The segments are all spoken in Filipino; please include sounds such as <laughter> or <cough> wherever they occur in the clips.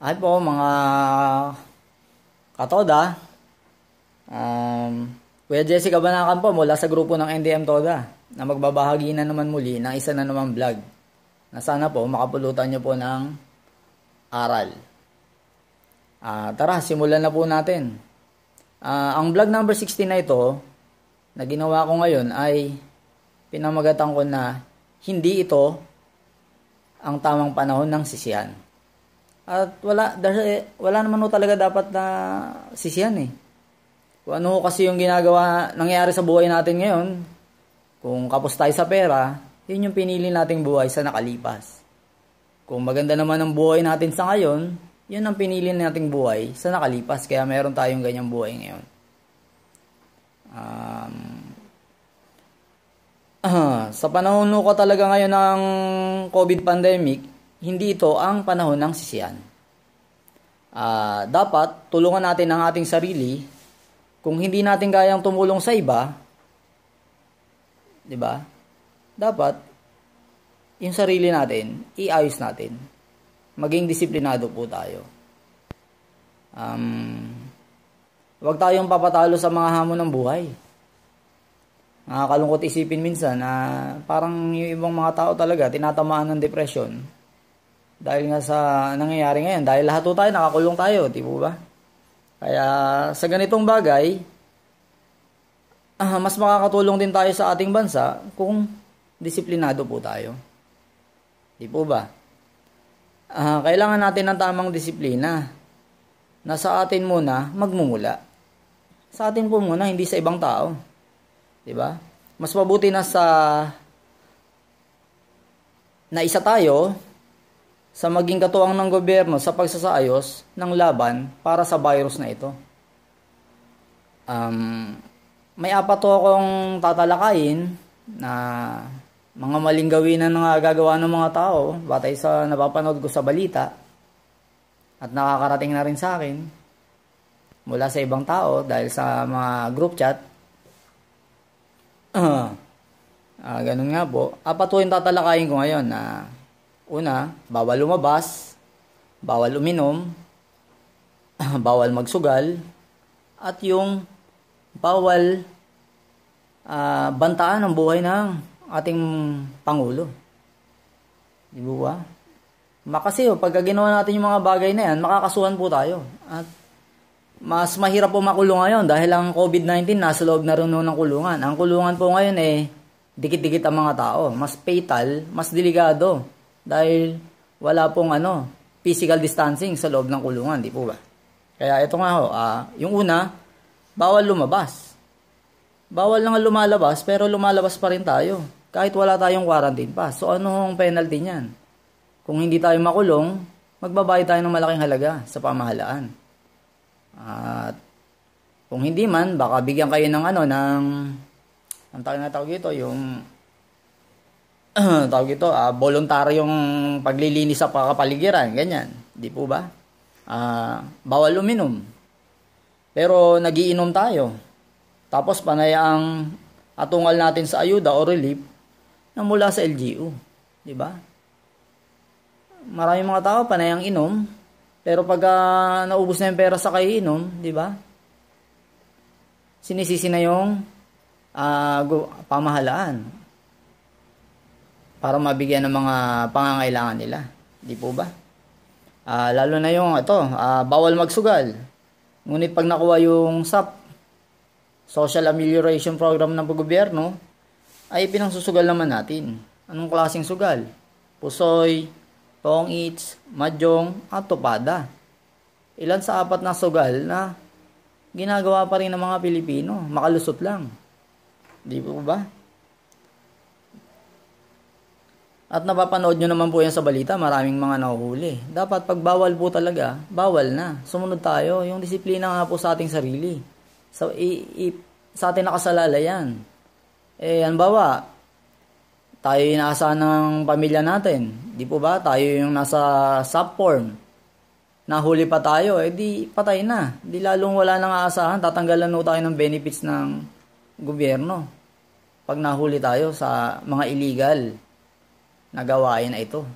Hi po mga katoda. Um, Kuya Jessica Banakan po mula sa grupo ng NDM Toda na magbabahagi na naman muli ng isa na naman vlog na sana po makapulutan nyo po ng aral. Uh, tara, simulan na po natin. Uh, ang vlog number 16 na ito na ginawa ko ngayon ay pinamagatan ko na hindi ito ang tamang panahon ng sisiyan. At wala, dahil, eh, wala naman talaga dapat na sisiyan eh. Kung ano kasi yung ginagawa, nangyayari sa buhay natin ngayon, kung kapos tayo sa pera, yun yung pinili nating buhay sa nakalipas. Kung maganda naman ang buhay natin sa ngayon, yun ang pinili nating buhay sa nakalipas. Kaya meron tayong ganyang buhay ngayon. Um, uh, <clears throat> sa panahon ko talaga ngayon ng COVID pandemic, hindi ito ang panahon ng sisiyan. Uh, dapat tulungan natin ang ating sarili kung hindi natin gayang tumulong sa iba, 'di ba? Dapat yung sarili natin, iayos natin. Maging disiplinado po tayo. Um, huwag tayong papatalo sa mga hamon ng buhay. Nakakalungkot isipin minsan na parang yung ibang mga tao talaga tinatamaan ng depression dahil nga sa nangyayari ngayon, dahil lahat po tayo nakakulong tayo, di po ba? Kaya sa ganitong bagay, ah, mas makakatulong din tayo sa ating bansa kung disiplinado po tayo. Di po ba? Ah, kailangan natin ng tamang disiplina na sa atin muna magmumula. Sa atin po muna, hindi sa ibang tao. Di ba? Mas mabuti na sa na isa tayo sa maging katuwang ng gobyerno sa pagsasaayos ng laban para sa virus na ito. Um, may apat akong tatalakayin na mga maling gawin na nagagawa ng mga tao batay sa napapanood ko sa balita at nakakarating na rin sa akin mula sa ibang tao dahil sa mga group chat. <clears throat> ah, ganun nga po. Apat to yung tatalakayin ko ngayon na ah, Una, bawal lumabas, bawal uminom, <clears throat> bawal magsugal, at yung bawal uh, bantaan ang buhay ng ating Pangulo. Di ba? Makasi, oh, pagka ginawa natin yung mga bagay na yan, makakasuhan po tayo. At mas mahirap po makulong ngayon dahil ang COVID-19 nasa loob na rin ng kulungan. Ang kulungan po ngayon eh, dikit-dikit ang mga tao. Mas fatal, mas delikado. Dahil wala pong ano, physical distancing sa loob ng kulungan, di po ba? Kaya ito nga ho, uh, yung una, bawal lumabas. Bawal lang lumalabas, pero lumalabas pa rin tayo. Kahit wala tayong quarantine pa. So anong penalty niyan? Kung hindi tayo makulong, magbabayad tayo ng malaking halaga sa pamahalaan. At kung hindi man, baka bigyan kayo ng ano, ng ang tawag na tawag dito, yung <clears throat> tawag ito, uh, voluntaryong paglilinis sa pakapaligiran, ganyan. Di po ba? Uh, bawal uminom. Pero nagiinom tayo. Tapos panay ang atungal natin sa ayuda o relief na mula sa LGU. Di ba? Maraming mga tao panay ang inom. Pero pag uh, naubos na yung pera sa kainom, di ba? Sinisisi na yung uh, pamahalaan para mabigyan ng mga pangangailangan nila. Di po ba? Uh, lalo na yung ito, uh, bawal magsugal. Ngunit pag nakuha yung SAP, Social Amelioration Program ng gobyerno, ay pinangsusugal naman natin. Anong klaseng sugal? Pusoy, Tong Eats, Mahjong, at Tupada. Ilan sa apat na sugal na ginagawa pa rin ng mga Pilipino. Makalusot lang. Di po ba? At napapanood nyo naman po yan sa balita, maraming mga nahuhuli. Dapat pag bawal po talaga, bawal na. Sumunod tayo, yung disiplina nga po sa ating sarili. So, i, i, sa ating nakasalala yan. Eh, bawa, tayo yung nasa ng pamilya natin. Di po ba? Tayo yung nasa subform. Nahuli pa tayo, eh di patay na. Di lalong wala nang aasahan, tatanggalan na tayo ng benefits ng gobyerno. Pag nahuli tayo sa mga illegal na gawain ay ito.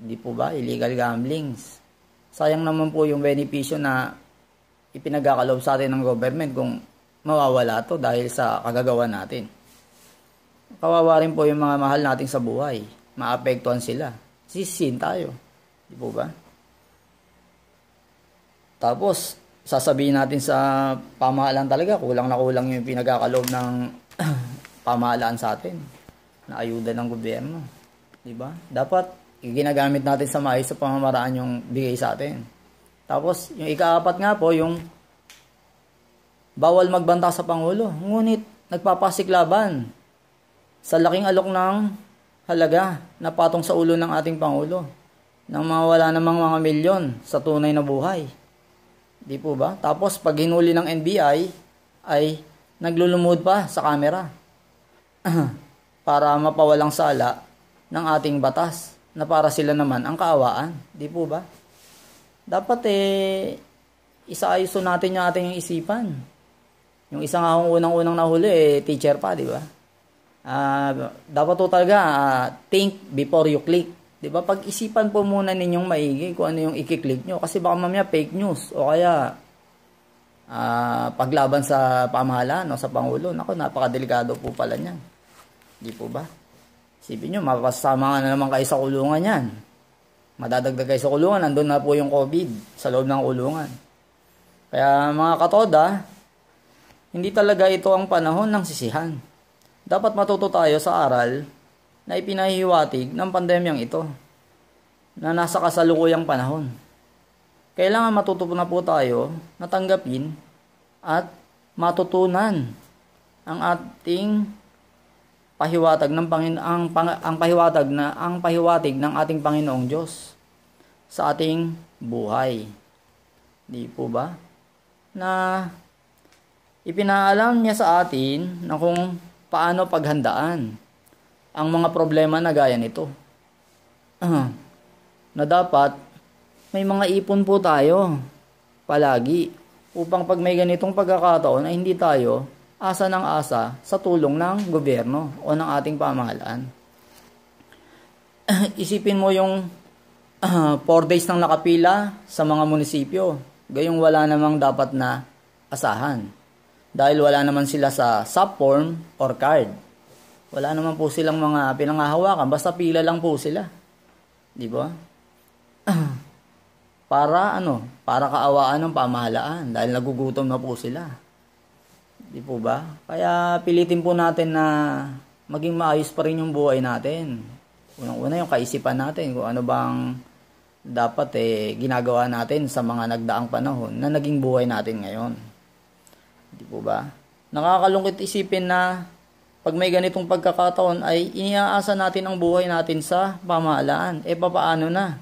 Hindi po ba? Illegal gamblings. Sayang naman po yung benepisyo na ipinagkakalob sa atin ng government kung mawawala to dahil sa kagagawa natin. Kawawa rin po yung mga mahal natin sa buhay. Maapektuhan sila. Sisihin tayo. Hindi po ba? Tapos, sasabihin natin sa pamahalaan talaga, kulang na kulang yung pinagkakalob ng <clears throat> pamahalaan sa atin na ayuda ng gobyerno. Di ba? Dapat ginagamit natin sa maayos sa pamamaraan yung bigay sa atin. Tapos, yung ikaapat nga po, yung bawal magbanta sa Pangulo. Ngunit, nagpapasiklaban sa laking alok ng halaga na patong sa ulo ng ating Pangulo nang mawala namang mga milyon sa tunay na buhay. Di po ba? Tapos, pag hinuli ng NBI, ay naglulumod pa sa camera. <clears throat> para mapawalang sala ng ating batas na para sila naman ang kaawaan. Di po ba? Dapat eh, isaayuso natin yung ating isipan. Yung isang akong unang-unang nahuli, eh, teacher pa, di ba? Uh, dapat po talaga, uh, think before you click. Di ba? Pag-isipan po muna ninyong maigi kung ano yung ikiklik nyo. Kasi baka mamaya fake news o kaya uh, paglaban sa pamahalaan o sa Pangulo. Nako, napakadelikado po pala niyan. Di po ba? Sipin nyo, mapasama na naman kayo sa kulungan yan. Madadagdag kayo sa kulungan, nandun na po yung COVID sa loob ng kulungan. Kaya mga katoda, hindi talaga ito ang panahon ng sisihan. Dapat matuto tayo sa aral na ipinahihiwatig ng pandemyang ito na nasa kasalukuyang panahon. Kailangan matuto na po tayo natanggapin at matutunan ang ating pahiwatag ng Panginoon ang, pang, ang pahiwatag na ang pahiwatig ng ating Panginoong Diyos sa ating buhay. Di po ba? Na ipinaalam niya sa atin na kung paano paghandaan ang mga problema na gaya nito. <clears throat> na dapat may mga ipon po tayo palagi upang pag may ganitong pagkakataon ay hindi tayo asa ng asa sa tulong ng gobyerno o ng ating pamahalaan. <clears throat> Isipin mo yung 4 <clears throat> uh, days nang nakapila sa mga munisipyo. Gayong wala namang dapat na asahan. Dahil wala naman sila sa subform or card. Wala naman po silang mga pinangahawakan. Basta pila lang po sila. Di ba? <clears throat> para ano? Para kaawaan ng pamahalaan. Dahil nagugutom na po sila. Di po ba? Kaya pilitin po natin na maging maayos pa rin yung buhay natin. Unang-una yung kaisipan natin kung ano bang dapat eh ginagawa natin sa mga nagdaang panahon na naging buhay natin ngayon. Di po ba? Nakakalungkit isipin na pag may ganitong pagkakataon ay iniaasa natin ang buhay natin sa pamahalaan. E papaano na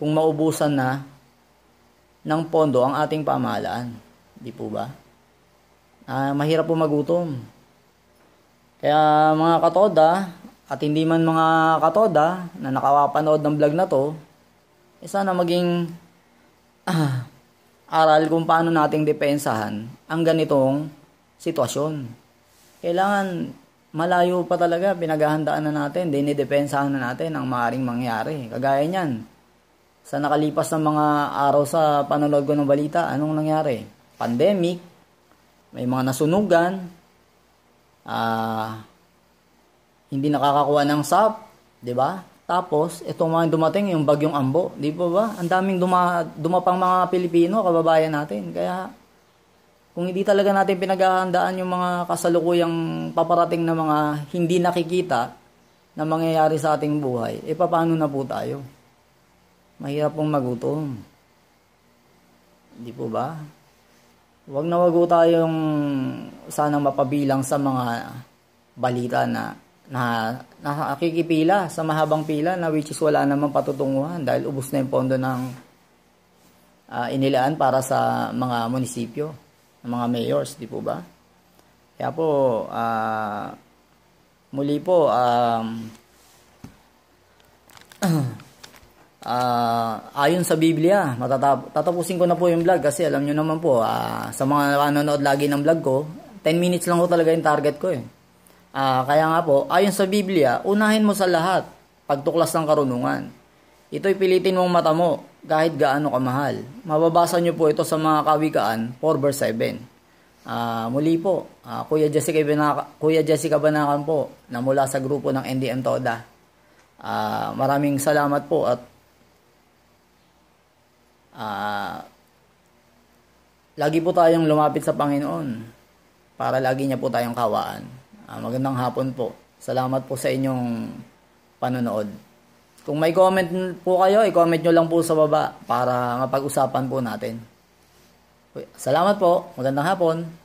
kung maubusan na ng pondo ang ating pamahalaan? Di po ba? uh, mahirap po magutom. Kaya mga katoda, at hindi man mga katoda na nakapanood ng vlog na to, eh sana maging ah, aral kung paano nating depensahan ang ganitong sitwasyon. Kailangan malayo pa talaga, pinaghahandaan na natin, dinidepensahan na natin ang maaring mangyari. Kagaya niyan, sa nakalipas ng mga araw sa panonood ko ng balita, anong nangyari? Pandemic, may mga nasunugan, uh, hindi nakakakuha ng sap, 'di ba? Tapos itong mga dumating yung bagyong Ambo, 'di ba ba? Ang daming duma, dumapang mga Pilipino, kababayan natin. Kaya kung hindi talaga natin pinaghahandaan yung mga kasalukuyang paparating na mga hindi nakikita na mangyayari sa ating buhay, e eh, na po tayo? Mahirap pong magutom. Di po ba? Huwag na wag tayong sanang mapabilang sa mga balita na na nakakikipila sa mahabang pila na which is wala namang patutunguhan dahil ubos na yung pondo ng uh, inilaan para sa mga munisipyo, ng mga mayors, di po ba? Kaya po, uh, muli po, um, <clears throat> uh, ah, ayon sa Biblia, matatap tatapusin ko na po yung vlog kasi alam nyo naman po, uh, sa mga nanonood lagi ng vlog ko, 10 minutes lang ko talaga yung target ko eh. Uh, kaya nga po, ayon sa Biblia, unahin mo sa lahat, pagtuklas ng karunungan. Ito'y pilitin mong mata mo, kahit gaano kamahal. Mababasa nyo po ito sa mga kawikaan, 4 verse 7. Uh, muli po, uh, Kuya Jessica, Banaka, Kuya Jessica Banakan po, na mula sa grupo ng NDM Toda. Uh, maraming salamat po at uh, lagi po tayong lumapit sa Panginoon para lagi niya po tayong kawaan. Uh, magandang hapon po. Salamat po sa inyong panonood. Kung may comment po kayo, i-comment nyo lang po sa baba para mapag-usapan po natin. Salamat po. Magandang hapon.